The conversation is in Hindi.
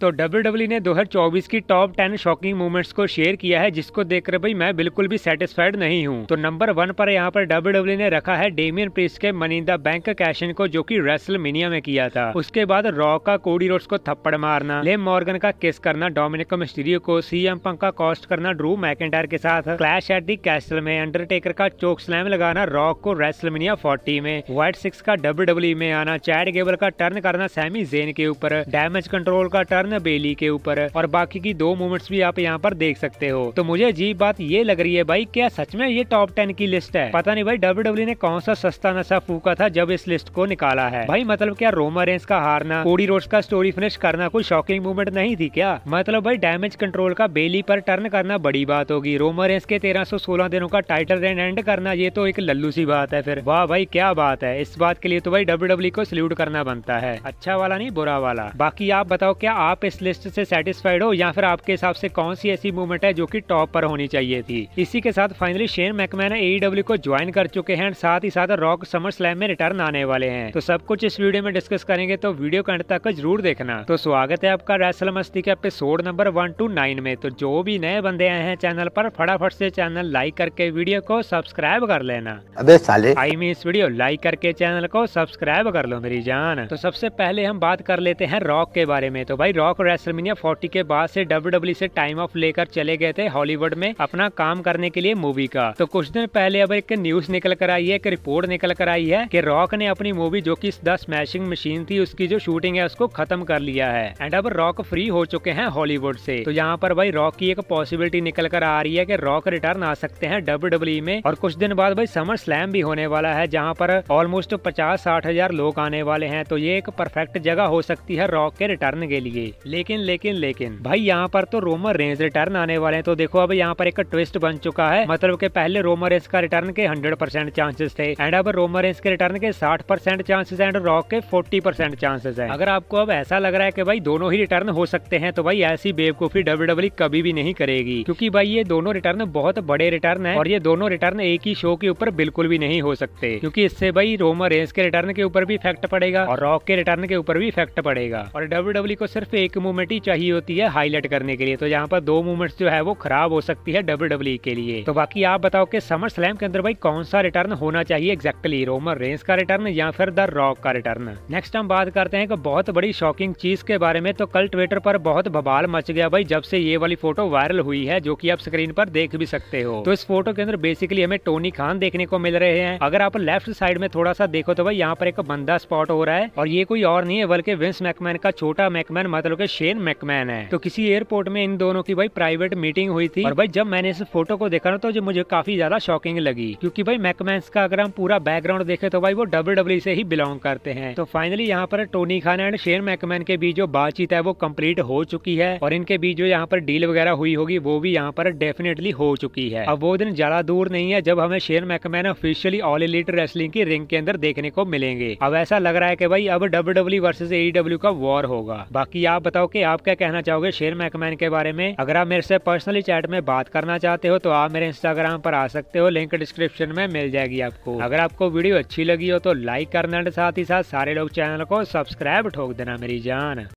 तो डब्ल्यू e ने 2024 की टॉप 10 शॉकिंग मूवमेंट्स को शेयर किया है जिसको देखकर भाई मैं बिल्कुल भी सेटिस्फाइड नहीं हूँ तो नंबर वन पर यहाँ पर डब्ल्यू e ने रखा है डेमियन प्रिस के मनिंदा बैंक कैशन को जो कि मिनिया में किया था उसके बाद रॉक का कोडी रोड्स को थप्पड़ मारना लेम मॉर्गन का किस करना डोमिनिको मिस्टीरियो को सीएम पंक का कॉस्ट करना ड्रू मैकेंटायर के साथ क्लैश एट दी कैसल में अंडरटेकर का चोक स्लैम लगाना रॉक को रेसलमेनिया फोर्टी में व्हाइट सिक्स का डब्ल्यू e में आना चैड गेबल का टर्न करना सैमी जेन के ऊपर डैमेज कंट्रोल का टर्न टर्न बेली के ऊपर और बाकी की दो मूवमेंट्स भी आप यहाँ पर देख सकते हो तो मुझे जी बात ये लग रही है भाई क्या सच में ये टॉप टेन की लिस्ट है पता नहीं भाई डब्ल्यू डब्ल्यू e ने कौन सा सस्ता नशा फूका था जब इस लिस्ट को निकाला है भाई मतलब क्या रोमा रेंस का हारना कोडी रोड का स्टोरी फिनिश करना कोई शॉकिंग मूवमेंट नहीं थी क्या मतलब भाई डैमेज कंट्रोल का बेली पर टर्न करना बड़ी बात होगी रोमा रेंस के तेरह सोलह दिनों का टाइटल रेन एंड करना ये तो एक लल्लू सी बात है फिर वाह भाई क्या बात है इस बात के लिए तो भाई डब्ल्यू डब्ल्यू e को सल्यूट करना बनता है अच्छा वाला नहीं बुरा वाला बाकी आप बताओ क्या आप आप इस लिस्ट से सेटिस्फाइड हो या फिर आपके हिसाब से कौन सी ऐसी मूवमेंट है जो कि टॉप पर होनी चाहिए थी इसी के साथ फाइनली शेन मैकमैन एईडब्ल्यू को ज्वाइन कर चुके हैं साथ ही साथ रॉक समर स्लैम में रिटर्न आने वाले हैं तो सब कुछ इस वीडियो में डिस्कस करेंगे तो वीडियो को तक जरूर देखना तो स्वागत है आपका रैसल मस्ती के episode number one two nine में तो जो भी नए बंदे आए हैं चैनल पर फटाफट से चैनल लाइक करके वीडियो को सब्सक्राइब कर लेना अबे साले आई मीन इस वीडियो लाइक करके चैनल को सब्सक्राइब कर लो मेरी जान तो सबसे पहले हम बात कर लेते हैं रॉक के बारे में तो भाई रॉक रॉक रेसलमिनिया 40 के बाद से डब्ल्यू e से टाइम ऑफ लेकर चले गए थे हॉलीवुड में अपना काम करने के लिए मूवी का तो कुछ दिन पहले अब एक न्यूज निकल कर आई है एक रिपोर्ट निकल कर आई है की रॉक ने अपनी मूवी जो की द स्मैशिंग मशीन थी उसकी जो शूटिंग है उसको खत्म कर लिया है एंड अब रॉक फ्री हो चुके हैं हॉलीवुड से तो यहाँ पर भाई रॉक की एक पॉसिबिलिटी निकल कर आ रही है की रॉक रिटर्न आ सकते हैं डब्ल्यू e में और कुछ दिन बाद भाई समर स्लैम भी होने वाला है जहाँ पर ऑलमोस्ट पचास साठ हजार लोग आने वाले हैं तो ये एक परफेक्ट जगह हो सकती है रॉक के रिटर्न के लिए लेकिन लेकिन लेकिन भाई यहाँ पर तो रोमर रेंज रिटर्न आने वाले हैं तो देखो अब यहाँ पर एक ट्विस्ट बन चुका है मतलब कि पहले रोमर रेंस का रिटर्न के हंड्रेड परसेंट चांसेस थे एंड अब रोमर रेंस के रिटर्न के साठ परसेंट चांसेस एंड रॉक के फोर्टी परसेंट चांसेस है अगर आपको अब ऐसा लग रहा है की भाई दोनों ही रिटर्न हो सकते हैं तो भाई ऐसी बेवकूफी डब्ल्यू e कभी भी नहीं करेगी क्यूँकी भाई ये दोनों रिटर्न बहुत बड़े रिटर्न है और ये दोनों रिटर्न एक ही शो के ऊपर बिल्कुल भी नहीं हो सकते क्यूँकी इससे भाई रोमर रेंस के रिटर्न के ऊपर भी इफेक्ट पड़ेगा और रॉक के रिटर्न के ऊपर भी इफेक्ट पड़ेगा और डब्ल्यू e को सिर्फ एक मूवमेंट ही चाहिए होती है हाईलाइट करने के लिए तो यहाँ पर दो मूवमेंट जो है वो खराब हो सकती है डब्ल्यू डब्ल्यू e के लिए तो बाकी आप बताओ कि समर स्लैम के अंदर भाई कौन सा रिटर्न होना चाहिए एग्जैक्टली रोमन रेंस का रिटर्न या फिर द रॉक का रिटर्न नेक्स्ट हम बात करते हैं बहुत बड़ी शॉकिंग चीज के बारे में तो कल ट्विटर पर बहुत बबाल मच गया भाई जब से ये वाली फोटो वायरल हुई है जो की आप स्क्रीन पर देख भी सकते हो तो इस फोटो के अंदर बेसिकली हमें टोनी खान देखने को मिल रहे हैं अगर आप लेफ्ट साइड में थोड़ा सा देखो तो भाई यहाँ पर एक बंदा स्पॉट हो रहा है और ये कोई और नहीं है बल्कि विंस मैकमैन का छोटा मैकमैन मतलब मतलब कि शेन मैकमैन है तो किसी एयरपोर्ट में इन दोनों की भाई प्राइवेट मीटिंग हुई थी और भाई जब मैंने इस फोटो को देखा ना तो जो मुझे काफी ज्यादा शॉकिंग लगी क्योंकि भाई मैकमैन का अगर हम पूरा बैकग्राउंड देखे तो भाई वो डब्ल्यू डब्ल्यू e से ही बिलोंग करते हैं तो फाइनली यहाँ पर Tony Khan and Shane McMahon के बीच जो बातचीत है वो कम्प्लीट हो चुकी है और इनके बीच जो यहाँ पर डील वगैरह हुई होगी वो भी यहाँ पर डेफिनेटली हो चुकी है अब वो दिन ज्यादा दूर नहीं है जब हमें Shane McMahon officially All Elite Wrestling की रिंग के अंदर देखने को मिलेंगे अब ऐसा लग रहा है की भाई अब डब्ल्यू डब्ल्यू वर्सेज ए का वॉर होगा बाकी आप आप बताओ कि आप क्या कहना चाहोगे शेर मैकमैन के बारे में अगर आप मेरे से पर्सनली चैट में बात करना चाहते हो तो आप मेरे इंस्टाग्राम पर आ सकते हो लिंक डिस्क्रिप्शन में मिल जाएगी आपको अगर आपको वीडियो अच्छी लगी हो तो लाइक करना साथ ही साथ सारे लोग चैनल को सब्सक्राइब ठोक देना मेरी जान